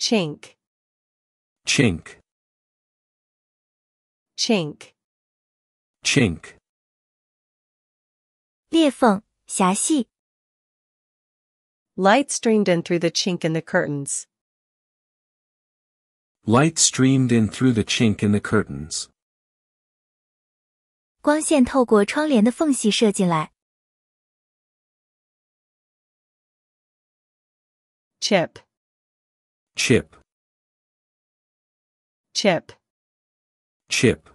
Chink. Chink. Chink. Chink. Light streamed in through the chink in the curtains. Light streamed in through the chink in the curtains. Chip. Chip. Chip. Chip.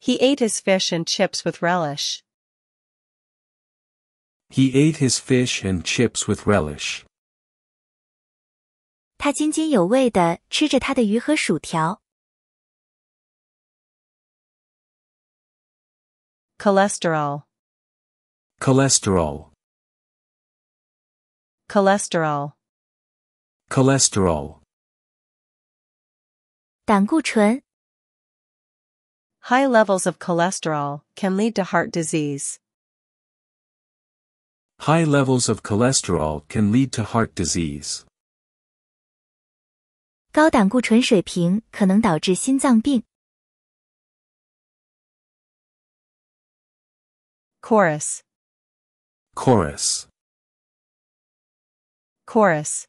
He ate his fish and chips with relish. He ate his fish and chips with relish. Cholesterol Cholesterol. Cholesterol. Cholesterol. 胆固醇 High levels of cholesterol can lead to heart disease. High levels of cholesterol can lead to heart disease. Chorus. Chorus. Chorus.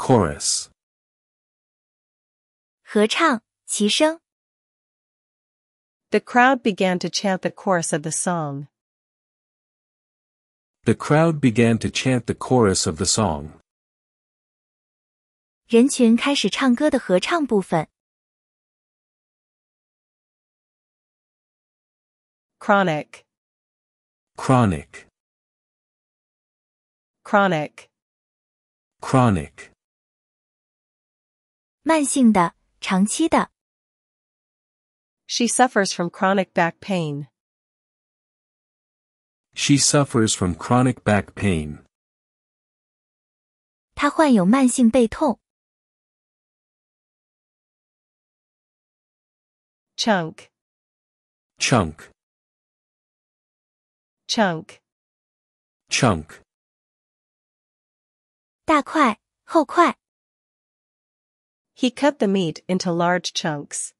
Chorus. 合唱，齐声。The crowd began to chant the chorus of the song. The crowd began to chant the chorus of the song. 人群开始唱歌的合唱部分。Chronic. Chronic. Chronic chronic She suffers from chronic back pain. She suffers from chronic back pain. chunk Chunk. Chunk. Chunk. 大块厚块. He cut the meat into large chunks.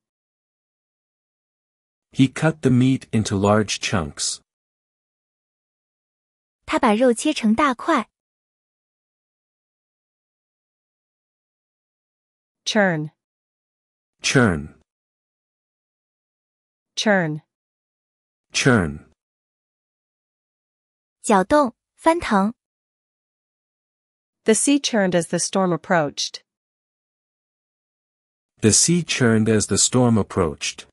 He cut the meat into large chunks. Churn. churn, churn, churn. 搅动、翻腾。the sea churned as the storm approached. The sea churned as the storm approached.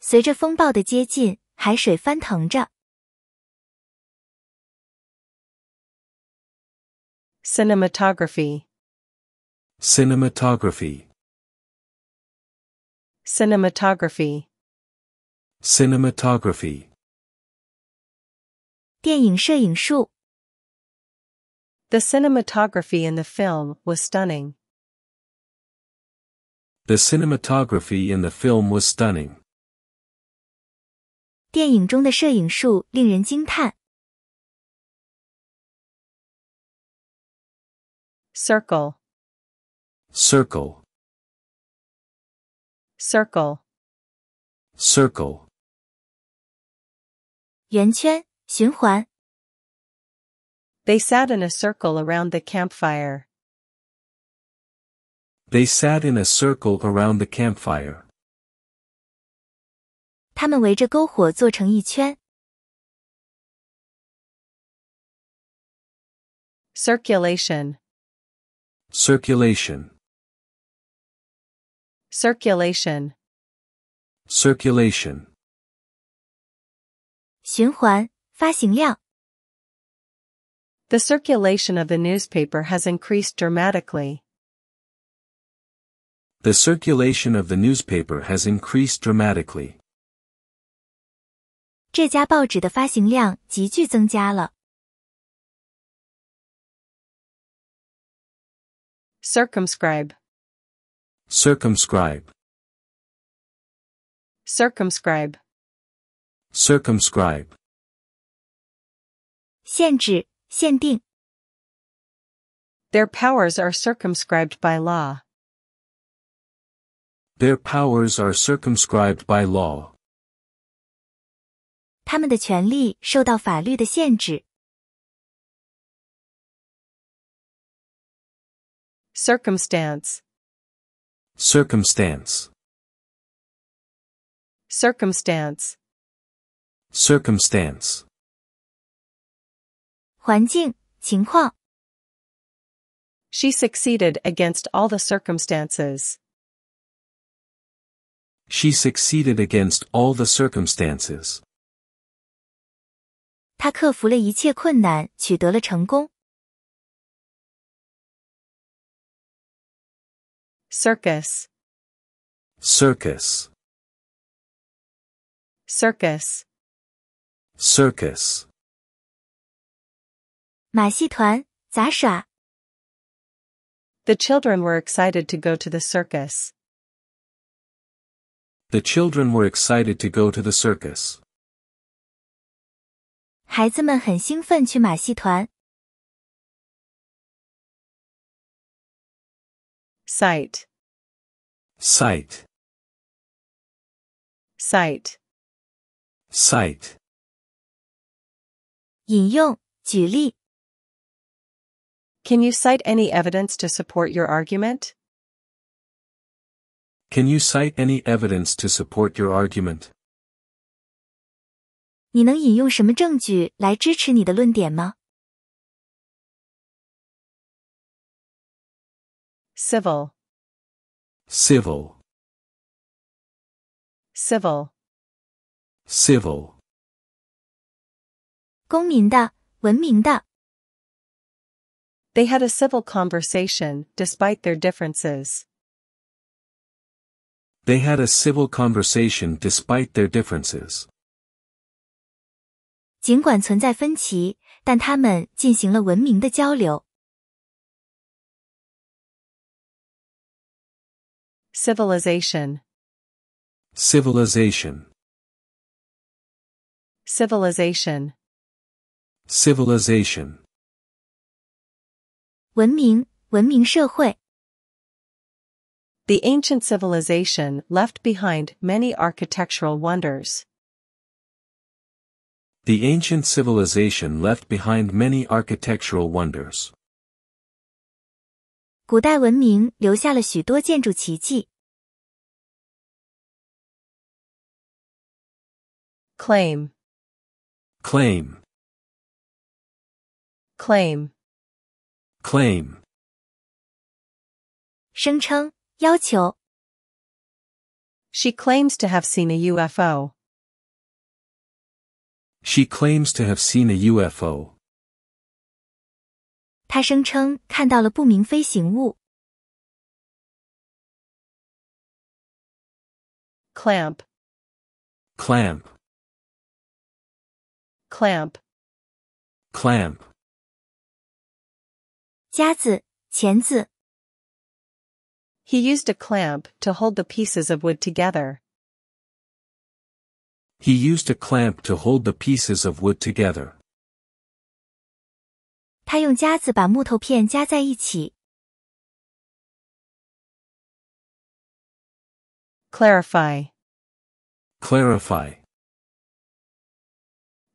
随着风暴的接近，海水翻腾着。Cinematography. Cinematography. Cinematography. Cinematography. 电影摄影术。the cinematography in the film was stunning. The cinematography in the film was stunning. Circle. circle, circle, circle. 圆圈，循环。they sat in a circle around the campfire. They sat in a circle around the campfire. 他们围着篝火坐成一圈。Circulation. Circulation. Circulation. Circulation. 循环，发行量。the circulation of the newspaper has increased dramatically. The circulation of the newspaper has increased dramatically. 这家报纸的发行量急剧增加了。circumscribe circumscribe circumscribe circumscribe 限制限定。Their powers are circumscribed by law. Their powers are circumscribed by law. 他们的权利受到法律的限制。circumstance circumstance circumstance circumstance 环境情况。She succeeded against all the circumstances. She succeeded against all the circumstances. 她克服了一切困难，取得了成功。Circus. Circus. Circus. Circus. 马戏团杂耍。The children were excited to go to the circus. The children were excited to go to the circus. 孩子们很兴奋去马戏团。Sight. Sight. Sight. Sight. 引用举例。can you cite any evidence to support your argument? Can you cite any evidence to support your argument? 你能引用什么证据来支持你的论点吗？Civil, civil, civil, civil. 公民的，文明的。they had a civil conversation despite their differences. They had a civil conversation despite their differences. 尽管存在分歧，但他们进行了文明的交流。Civilization. Civilization. Civilization. Civilization. 文明，文明社会。The ancient civilization left behind many architectural wonders. The ancient civilization left behind many architectural wonders. 古代文明留下了许多建筑奇迹。claim claim claim claim She claims to have seen a UFO. She claims to have seen a UFO. Clamp, Clamp. Clamp. Clamp. He used a clamp to hold the pieces of wood together. He used a clamp to hold the pieces of wood together. Clarify. Clarify.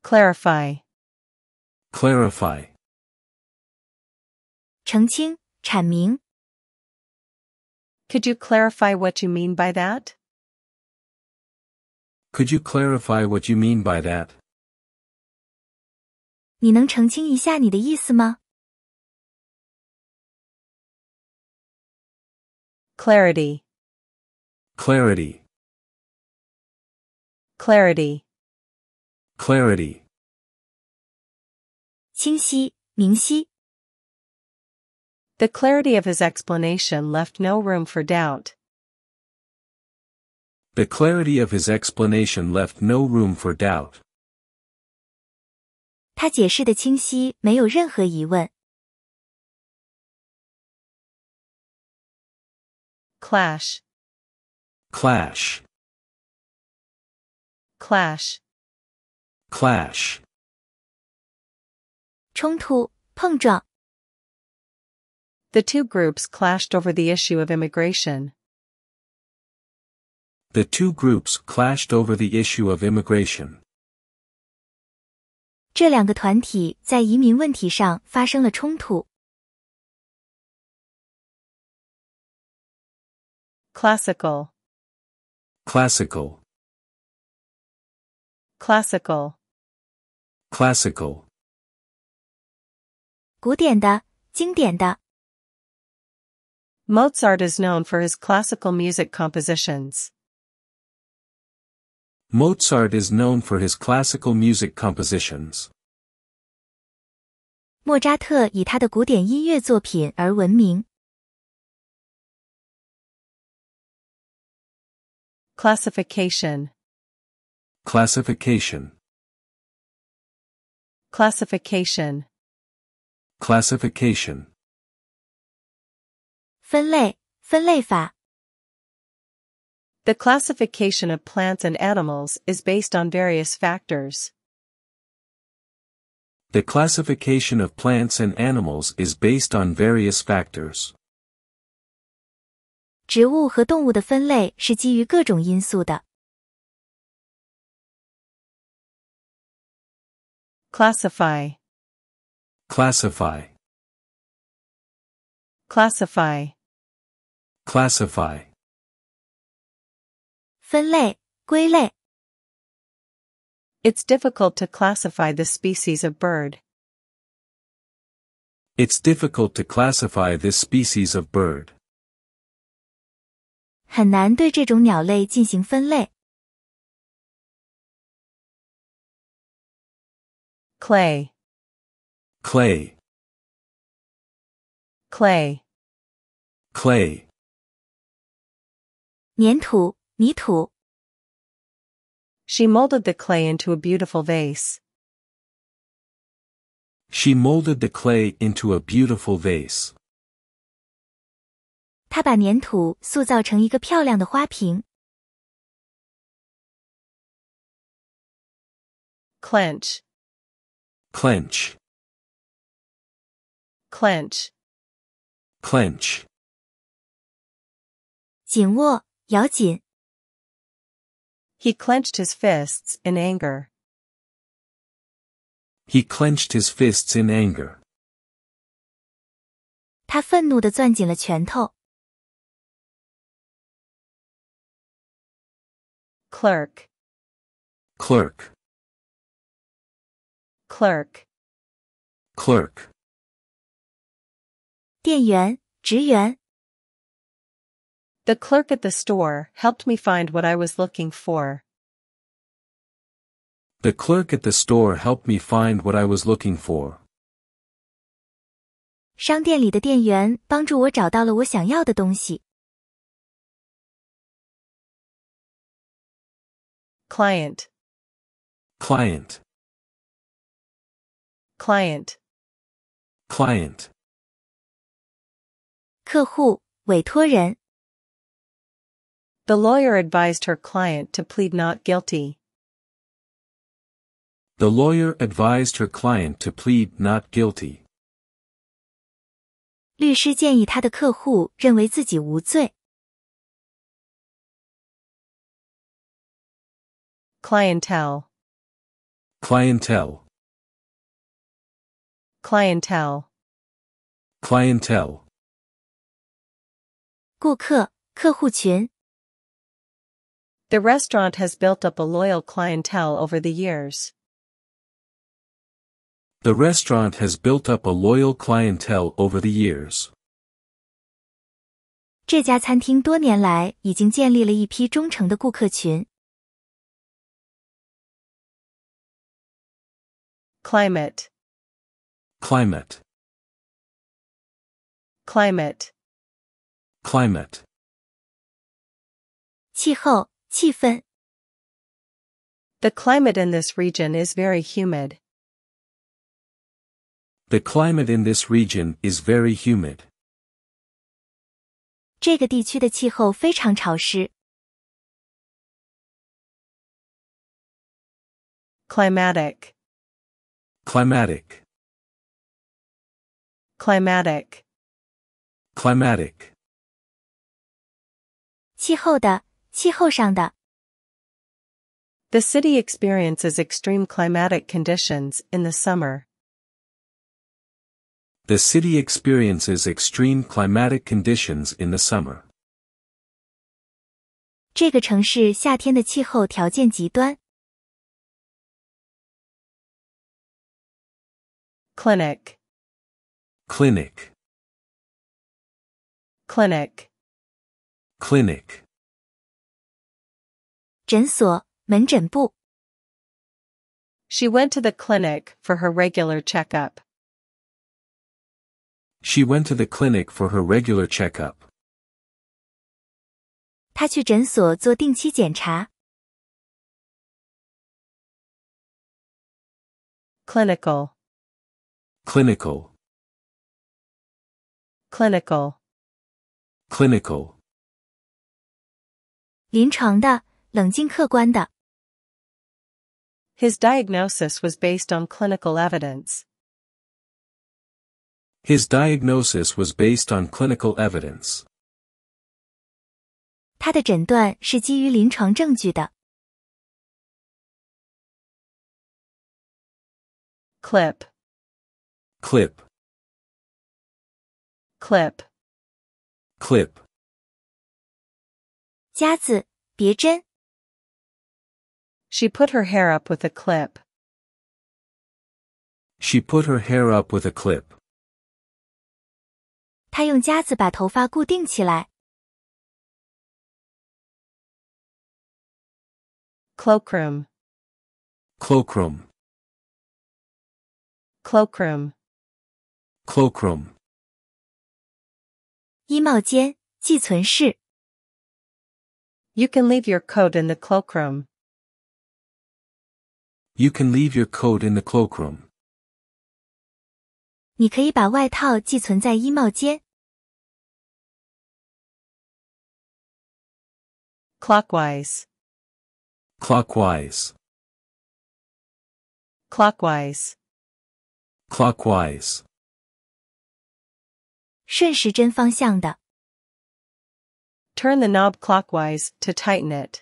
Clarify. Clarify. Could you clarify what you mean by that? Could you clarify what you mean by that? clarity, clarity, clarity. The clarity of his explanation left no room for doubt. The clarity of his explanation left no room for doubt. 他解释的清晰，没有任何疑问。Clash, clash, clash, clash. 冲突、碰撞。the two groups clashed over the issue of immigration. The two groups clashed over the issue of immigration. 这两个团体在移民问题上发生了冲突。Classical. Classical. Classical. Classical. 古典的，经典的。Mozart is known for his classical music compositions. Mozart is known for his classical music compositions. 莫扎特以他的古典音乐作品而闻名。Classification Classification Classification Classification 分类分类法。The classification of plants and animals is based on various factors. The classification of plants and animals is based on various factors. 植物和动物的分类是基于各种因素的。Classify, classify, classify classify 分类,归类. It's difficult to classify the species of bird. It's difficult to classify this species of bird. Clay, clay clay clay she molded the clay into a beautiful vase. She molded the clay into a beautiful vase. 她把粘土塑造成一个漂亮的花瓶。Clench, clench, clench, clench. 紧握，he clenched his fists in anger. He clenched his fists in anger. 他愤怒地攥紧了拳头。Clerk. Clerk. Clerk. Clerk. 店员，职员。the clerk at the store helped me find what I was looking for. The clerk at the store helped me find what I was looking for. 商店里的店员帮助我找到了我想要的东西。client client client client 客户、委托人 the lawyer advised her client to plead not guilty. The lawyer advised her client to plead not guilty. 律师建议他的客户认为自己无罪。clientele clientele clientele clientele 顾客、客户群 the restaurant has built up a loyal clientele over the years. The restaurant has built up a loyal clientele over the years. 这家餐厅多年来已经建立了一批忠诚的顾客群。Climate, climate, climate, climate. 气候气氛。The climate in this region is very humid. The climate in this region is very humid. 这个地区的气候非常潮湿。Climatic. Climatic. Climatic. Climatic. 气候的气候上的。The city experiences extreme climatic conditions in the summer. The city experiences extreme climatic conditions in the summer. 这个城市夏天的气候条件极端。Clinic. Clinic. Clinic. Clinic. 诊所、门诊部。She went to the clinic for her regular checkup. She went to the clinic for her regular checkup. 她去诊所做定期检查。clinical clinical clinical clinical 临床的冷静客观的。His diagnosis was based on clinical evidence. His diagnosis was based on clinical evidence. 他的诊断是基于临床证据的。Clip. Clip. Clip. Clip. 夹子，别针。she put her hair up with a clip. She put her hair up with a clip. 她用夹子把头发固定起来。Cloakroom. Cloakroom. Cloakroom. Cloakroom. 衣帽间、寄存室。You can leave your coat in the cloakroom. You can leave your coat in the cloakroom. 你可以把外套寄存在衣帽间。Clockwise. Clockwise. Clockwise. Clockwise. 顺时针方向的。Turn the knob clockwise to tighten it.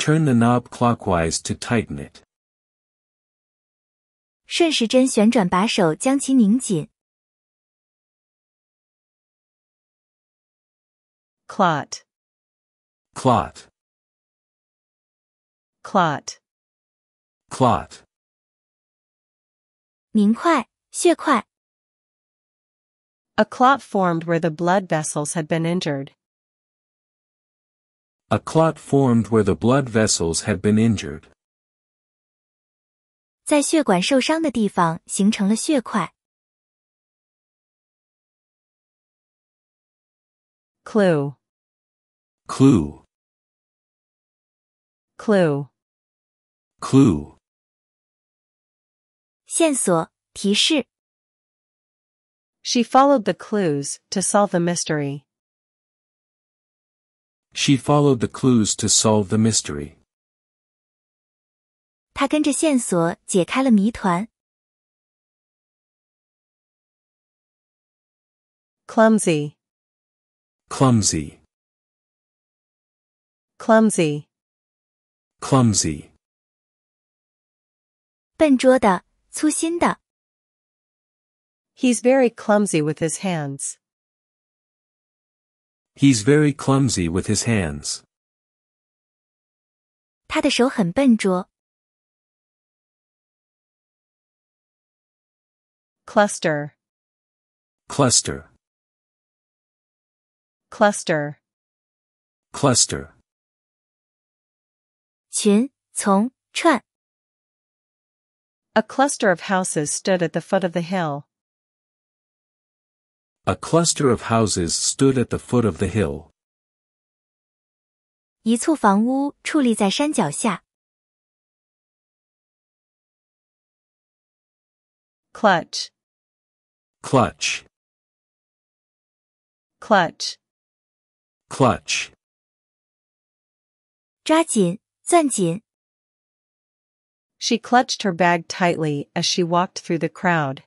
Turn the knob clockwise to tighten it. 顺时针旋转把手，将其拧紧。Clot. Clot. Clot. Clot. 凝块，血块。A clot formed where the blood vessels had been injured. A clot formed where the blood vessels had been injured. 在血管受伤的地方形成了血块。clue clue clue clue 线索提示 She followed the clues to solve the mystery. She followed the clues to solve the mystery. 她跟着线索解开了谜团。clumsy, clumsy, clumsy, clumsy. 笨拙的，粗心的。He's very clumsy with his hands. He's very clumsy with his hands. 他的手很笨拙。cluster cluster cluster cluster 群从串 A cluster of houses stood at the foot of the hill. A cluster of houses stood at the foot of the hill. 一簇房屋矗立在山脚下。Clutch, clutch, clutch, clutch. 抓紧，攥紧。She clutched her bag tightly as she walked through the crowd.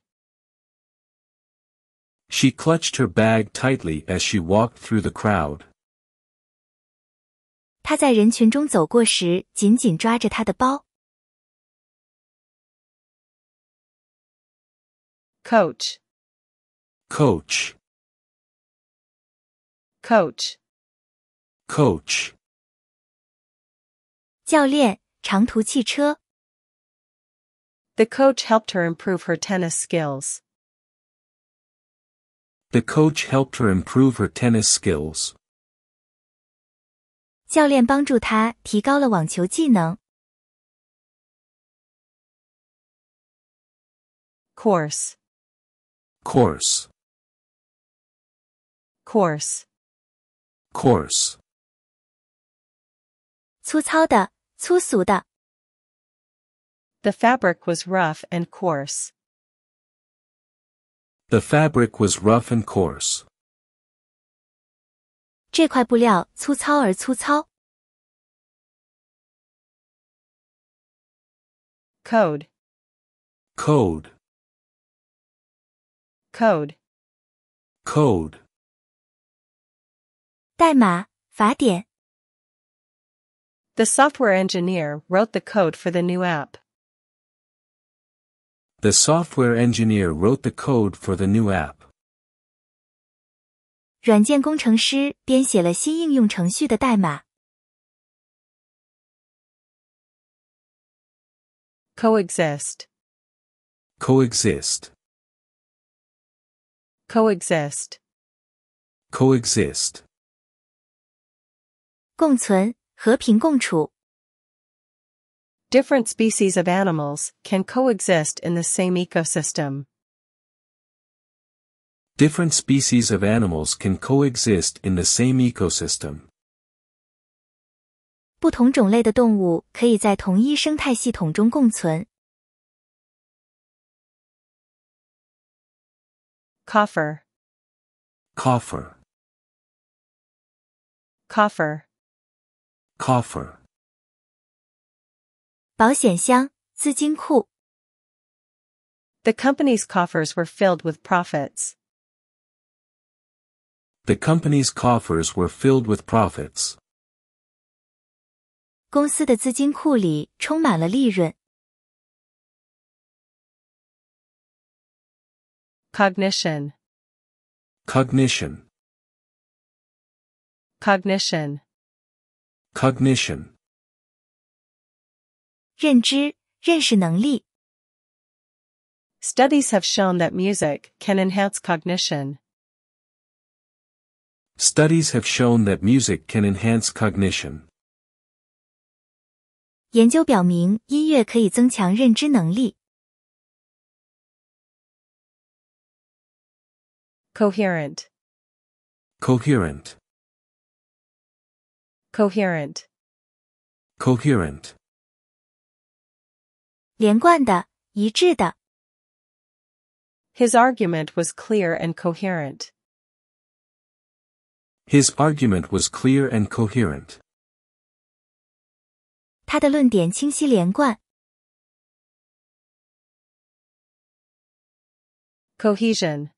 She clutched her bag tightly as she walked through the crowd. 她在人群中走过时，紧紧抓着她的包。Coach, coach, coach, coach. 教练，长途汽车。The coach helped her improve her tennis skills. The coach helped her improve her tennis skills. 教练帮助她提高了网球技能。Course. Course. Course. Course. 粗糙的，粗俗的。The fabric was rough and coarse. The fabric was rough and coarse. 这块布料粗糙而粗糙。Code. Code. Code. Code. 代码法典。The software engineer wrote the code for the new app. The software engineer wrote the code for the new app. 软件工程师编写了新应用程序的代码。coexist coexist coexist coexist 共存，和平共处。Different species of animals can coexist in the same ecosystem. Different species of animals can coexist in the same ecosystem. 不同种类的动物可以在同一生态系统中共存。Coffer, coffer, coffer, coffer. 保险箱、资金库。The company's coffers were filled with profits. The company's coffers were filled with profits. 公司的资金库里充满了利润。Cognition. Cognition. Cognition. Cognition. 认知、认识能力。Studies have shown that music can enhance cognition. Studies have shown that music can enhance cognition. 研究表明，音乐可以增强认知能力。Coherent. Coherent. Coherent. Coherent. 连贯的、一致的。His argument was clear and coherent. His argument was clear and coherent. 他的论点清晰连贯。Cohesion.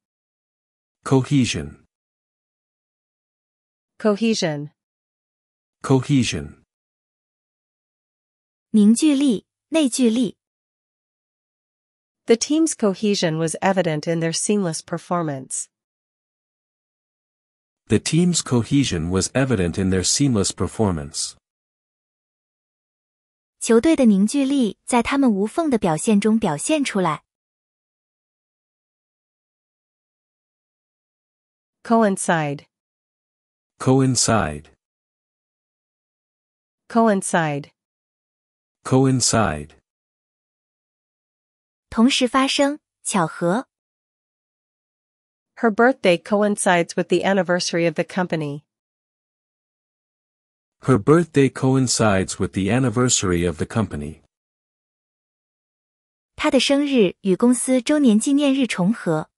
Cohesion. Cohesion. Cohesion. 凝聚力、内聚力。the team's cohesion was evident in their seamless performance. The team's cohesion was evident in their seamless performance. 球队的凝聚力在他们无缝的表现中表现出来。coincide coincide coincide coincide 同时发生巧合。Her birthday coincides with the anniversary of the company. Her birthday coincides with the anniversary of the company. 她的生日与公司周年纪念日重合。